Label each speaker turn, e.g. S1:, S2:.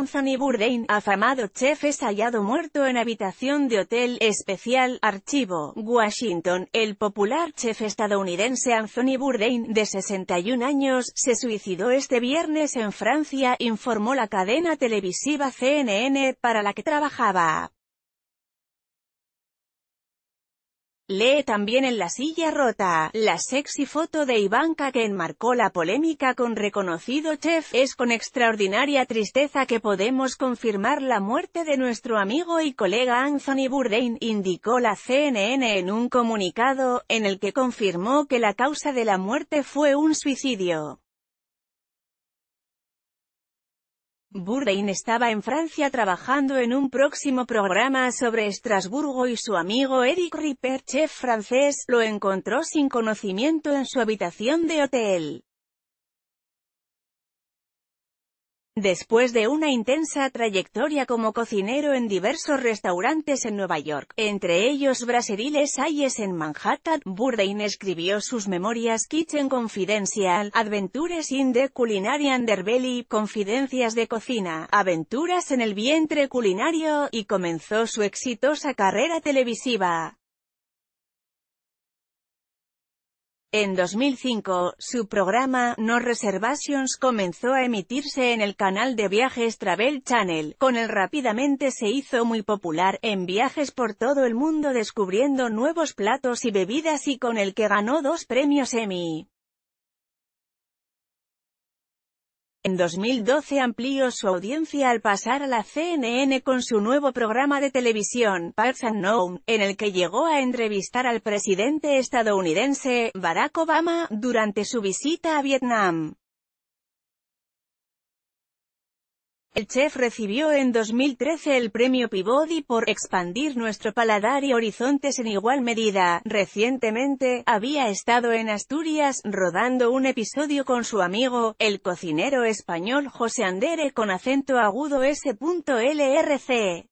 S1: Anthony Bourdain, afamado chef es hallado muerto en habitación de hotel especial, archivo, Washington. El popular chef estadounidense Anthony Bourdain, de 61 años, se suicidó este viernes en Francia, informó la cadena televisiva CNN, para la que trabajaba. Lee también en La silla rota, la sexy foto de Ivanka que enmarcó la polémica con reconocido chef, es con extraordinaria tristeza que podemos confirmar la muerte de nuestro amigo y colega Anthony Bourdain, indicó la CNN en un comunicado, en el que confirmó que la causa de la muerte fue un suicidio. Bourdain estaba en Francia trabajando en un próximo programa sobre Estrasburgo y su amigo Eric Ripper, chef francés, lo encontró sin conocimiento en su habitación de hotel. Después de una intensa trayectoria como cocinero en diversos restaurantes en Nueva York, entre ellos Braseriles Hayes en Manhattan, Burdain escribió sus memorias Kitchen Confidential, Adventures in the Culinary Underbelly, Confidencias de Cocina, Aventuras en el Vientre Culinario, y comenzó su exitosa carrera televisiva. En 2005, su programa No Reservations comenzó a emitirse en el canal de viajes Travel Channel, con el rápidamente se hizo muy popular en viajes por todo el mundo descubriendo nuevos platos y bebidas y con el que ganó dos premios Emmy. En 2012 amplió su audiencia al pasar a la CNN con su nuevo programa de televisión, Parks Unknown, en el que llegó a entrevistar al presidente estadounidense, Barack Obama, durante su visita a Vietnam. El chef recibió en 2013 el premio Peabody por «expandir nuestro paladar y horizontes en igual medida». Recientemente, había estado en Asturias, rodando un episodio con su amigo, el cocinero español José Andere con acento agudo S.LRC.